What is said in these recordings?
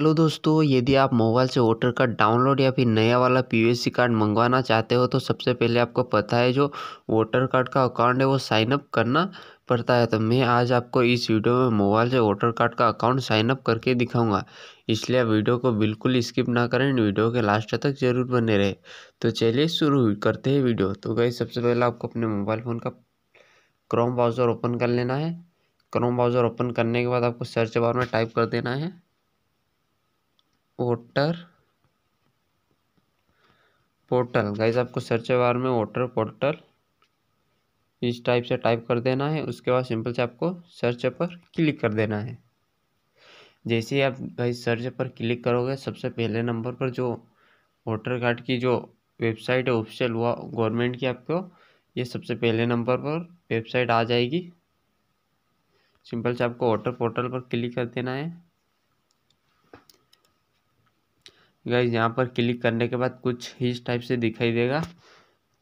hello दोस्तों यदि आप मोबाइल से वोटर कार्ड डाउनलोड या फिर नया वाला पी कार्ड मंगवाना चाहते हो तो सबसे पहले आपको पता है जो वोटर कार्ड का अकाउंट है वो साइनअप करना पड़ता है तो मैं आज आपको इस वीडियो में मोबाइल से वोटर कार्ड का अकाउंट साइनअप करके दिखाऊंगा इसलिए आप वीडियो को बिल्कुल स्किप ना करें वीडियो के लास्ट तक ज़रूर बने रहे तो चलिए शुरू करते हैं वीडियो तो गई सबसे पहले आपको अपने मोबाइल फ़ोन का क्रोम ब्राउज़र ओपन कर लेना है क्रोम ब्राउज़र ओपन करने के बाद आपको सर्च बार में टाइप कर देना है वोटर पोर्टल गाइज आपको सर्च बार में वोटर पोर्टल इस टाइप से टाइप कर देना है उसके बाद सिंपल से आपको सर्च पर क्लिक कर देना है जैसे ही आप भाई सर्च पर क्लिक करोगे सबसे पहले नंबर पर जो वोटर कार्ड की जो वेबसाइट है ऑफिशियल हुआ गवर्नमेंट की आपको ये सबसे पहले नंबर पर वेबसाइट आ जाएगी सिंपल से आपको वोटर पोर्टल पर क्लिक कर देना है गाइज यहाँ पर क्लिक करने के बाद कुछ इस टाइप से दिखाई देगा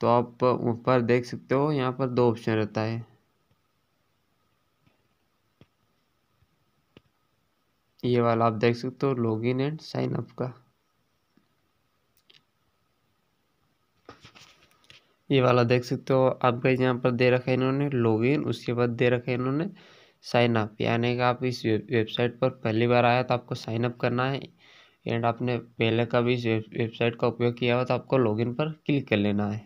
तो आप ऊपर देख सकते हो यहाँ पर दो ऑप्शन रहता है ये वाला आप देख सकते हो लॉगिन एंड साइन अप का ये वाला देख सकते हो आप गए यहाँ पर दे रखा है इन्होंने लॉगिन उसके बाद दे रखा है इन्होंने साइन अप यानी कि आप इस वेबसाइट पर पहली बार आया तो आपको साइन अप करना है एंड आपने पहले भी इस वेबसाइट का उपयोग किया हुआ तो आपको लॉगिन पर क्लिक कर लेना है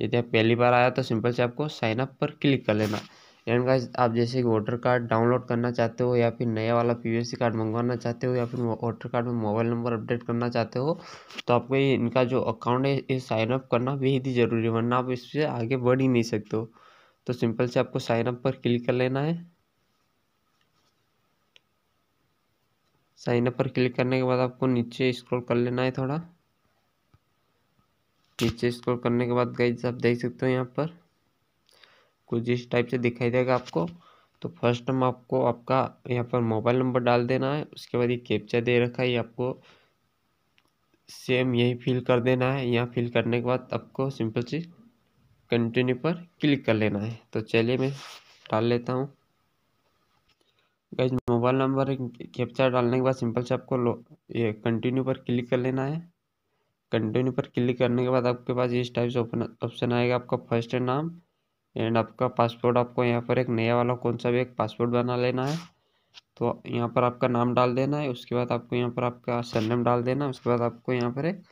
यदि आप पहली बार आया तो सिंपल से आपको साइन अप पर क्लिक कर लेना एंड गाइस आप जैसे कि वोटर कार्ड डाउनलोड करना चाहते हो या फिर नया वाला पीवीसी कार्ड मंगवाना चाहते हो या फिर वोटर कार्ड में मोबाइल नंबर अपडेट करना चाहते हो तो आपको ये इनका जो अकाउंट है ये साइन अप करना बेहद ही ज़रूरी है वरना आप इससे आगे बढ़ ही नहीं सकते हो तो सिंपल से आपको साइनअप पर क्लिक कर लेना है साइन अप पर क्लिक करने के बाद आपको नीचे स्क्रॉल कर लेना है थोड़ा नीचे स्क्रॉल करने के बाद गाइज आप देख सकते हो यहाँ पर कुछ इस टाइप से दिखाई देगा आपको तो फर्स्ट हम आपको आपका यहाँ पर मोबाइल नंबर डाल देना है उसके बाद ये कैप्चा दे रखा है ये आपको सेम यही फिल कर देना है यहाँ फिल करने के बाद आपको सिंपल चीज़ कंटिन्यू पर क्लिक कर लेना है तो चलिए मैं डाल लेता हूँ गाइज मोबाइल नंबर कैप्चा डालने के बाद सिंपल से आपको ये कंटिन्यू पर क्लिक कर लेना है कंटिन्यू पर क्लिक करने के बाद आपके पास इस टाइप से ऑप्शन आएगा आपका फर्स्ट नाम एंड आपका पासपोर्ट आपको यहाँ पर एक नया वाला कौन सा भी एक पासपोर्ट बना लेना है तो यहाँ पर आपका नाम डाल देना है उसके बाद आपको यहाँ पर आपका सरनेम डाल देना है उसके बाद आपको यहाँ पर एक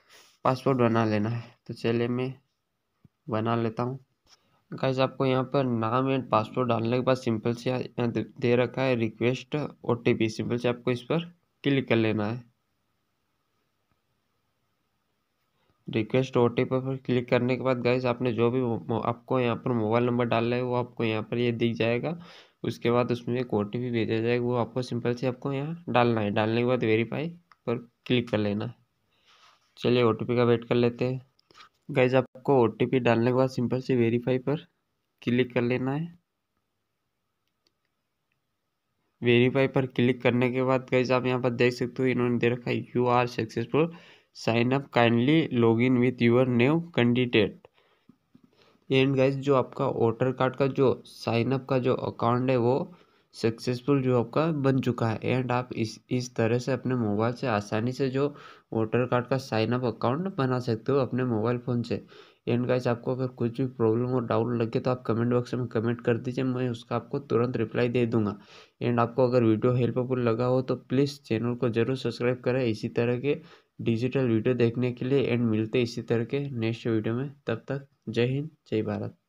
पासपोर्ट बना लेना है तो चलिए मैं बना लेता हूँ गाइस आपको यहाँ पर नाम एंड पासवर्ड डालने के बाद सिंपल से यहाँ दे रखा है request O T P simple से आपको इस पर क्लिक कर लेना है रिक्वेस्ट ओ टी पी पर क्लिक करने के बाद गाइस आपने जो भी आपको यहाँ पर मोबाइल नंबर डालना है वो आपको यहाँ पर ये यह दिख जाएगा उसके बाद उसमें एक ओ टी पी भेजा जाएगा वो आपको सिंपल से आपको यहाँ डालना है डालने के बाद वेरीफाई पर क्लिक कर लेना है चलिए ओ टी पी का वेट कर लेते हैं गाइज आपको ओ डालने के बाद सिंपल से वेरीफाई पर क्लिक कर लेना है वेरीफाई पर क्लिक करने के बाद गैज आप यहाँ पर देख सकते हो इन्होंने दे रखा है you are successful sign up kindly log in with your new candidate and guys जो आपका वोटर कार्ड का जो साइन अप का जो अकाउंट है वो सक्सेसफुल जो आपका बन चुका है एंड आप इस इस तरह से अपने मोबाइल से आसानी से जो वोटर कार्ड का साइन अप अकाउंट बना सकते हो अपने मोबाइल फ़ोन से एंड गाइस आपको अगर कुछ भी प्रॉब्लम और डाउट लगे तो आप कमेंट बॉक्स में कमेंट कर दीजिए मैं उसका आपको तुरंत रिप्लाई दे दूंगा एंड आपको अगर वीडियो हेल्पफुल लगा हो तो प्लीज़ चैनल को ज़रूर सब्सक्राइब करें इसी तरह के डिजिटल वीडियो देखने के लिए एंड मिलते इसी तरह के नेक्स्ट वीडियो में तब तक जय हिंद जय भारत